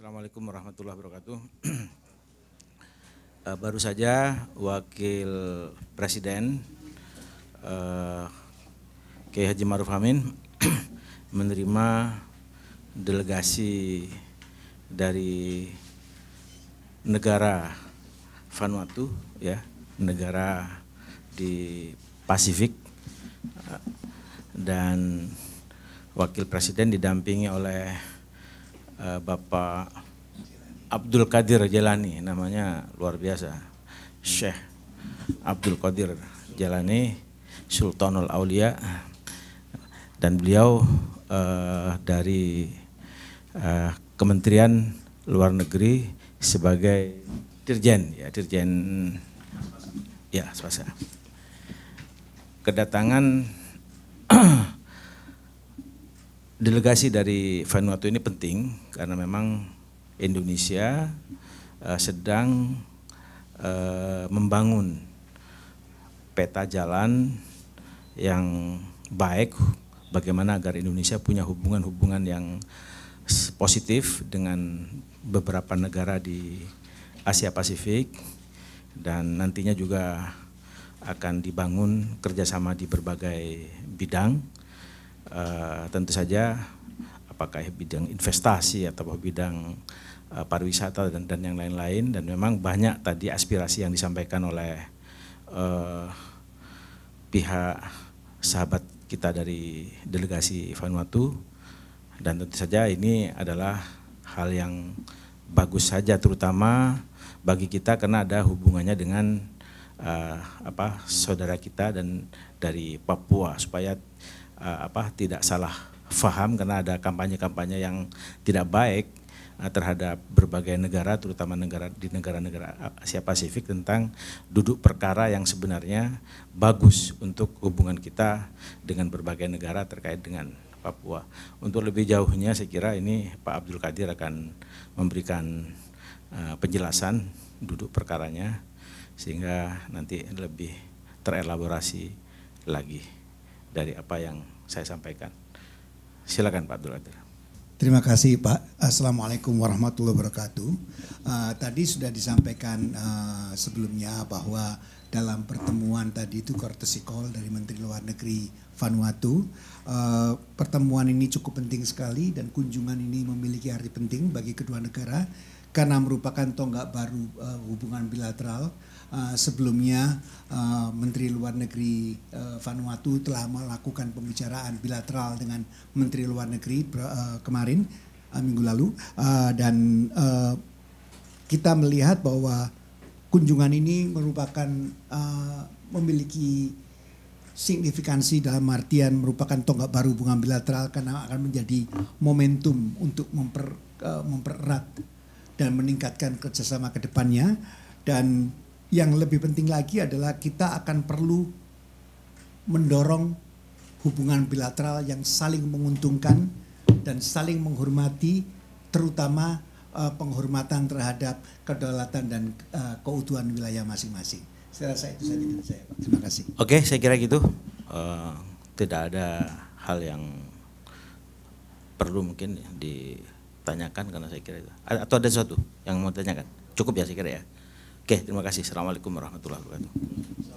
Assalamualaikum warahmatullahi wabarakatuh. Eh, baru saja Wakil Presiden eh, Kiai Haji Maruf Amin menerima delegasi dari negara Vanuatu ya, negara di Pasifik eh, dan Wakil Presiden didampingi oleh Eh, Bapak Abdul Qadir Jalani namanya luar biasa Syekh Abdul Qadir Jalani Sultanul Aulia dan beliau uh, dari uh, Kementerian Luar Negeri sebagai Dirjen ya Dirjen ya swasta kedatangan delegasi dari Vanuatu ini penting karena memang Indonesia uh, sedang uh, membangun peta jalan yang baik bagaimana agar Indonesia punya hubungan-hubungan yang positif dengan beberapa negara di Asia Pasifik dan nantinya juga akan dibangun kerjasama di berbagai bidang uh, tentu saja apakah bidang investasi atau bidang uh, pariwisata dan, dan yang lain-lain dan memang banyak tadi aspirasi yang disampaikan oleh uh, pihak sahabat kita dari delegasi Vanuatu dan tentu saja ini adalah hal yang bagus saja terutama bagi kita karena ada hubungannya dengan uh, apa saudara kita dan dari Papua supaya uh, apa tidak salah faham karena ada kampanye-kampanye yang tidak baik uh, terhadap berbagai negara terutama negara di negara-negara eh, Asia Pasifik tentang duduk perkara yang sebenarnya bagus untuk hubungan kita dengan berbagai negara terkait dengan Papua. Untuk lebih jauhnya saya kira ini Pak Abdul Qadir akan memberikan uh, penjelasan duduk perkaranya sehingga nanti lebih terelaborasi lagi dari apa yang saya sampaikan. Silakan Pak Abdul Terima kasih Pak. Assalamualaikum warahmatullahi wabarakatuh. Uh, tadi sudah disampaikan uh, sebelumnya bahwa dalam pertemuan tadi itu courtesy call dari Menteri Luar Negeri Vanuatu. Uh, pertemuan ini cukup penting sekali dan kunjungan ini memiliki arti penting bagi kedua negara karena merupakan tonggak baru uh, hubungan bilateral. Uh, sebelumnya uh, Menteri Luar Negeri uh, Vanuatu telah melakukan pembicaraan bilateral dengan Menteri Luar Negeri uh, kemarin uh, minggu lalu uh, dan uh, kita melihat bahwa kunjungan ini merupakan uh, memiliki signifikansi dalam artian merupakan tonggak baru hubungan bilateral karena akan menjadi momentum untuk memper, uh, mempererat dan meningkatkan kerjasama ke depannya dan yang lebih penting lagi adalah kita akan perlu mendorong hubungan bilateral yang saling menguntungkan dan saling menghormati terutama uh, penghormatan terhadap kedaulatan dan uh, keutuhan wilayah masing-masing. Saya rasa itu saja dari saya, Pak. Terima kasih. Oke, okay, saya kira gitu. Uh, tidak ada hal yang perlu mungkin ditanyakan karena saya kira itu. Atau ada sesuatu yang mau ditanyakan? Cukup ya saya kira ya. Oke, okay, terima kasih. Assalamualaikum warahmatullahi wabarakatuh.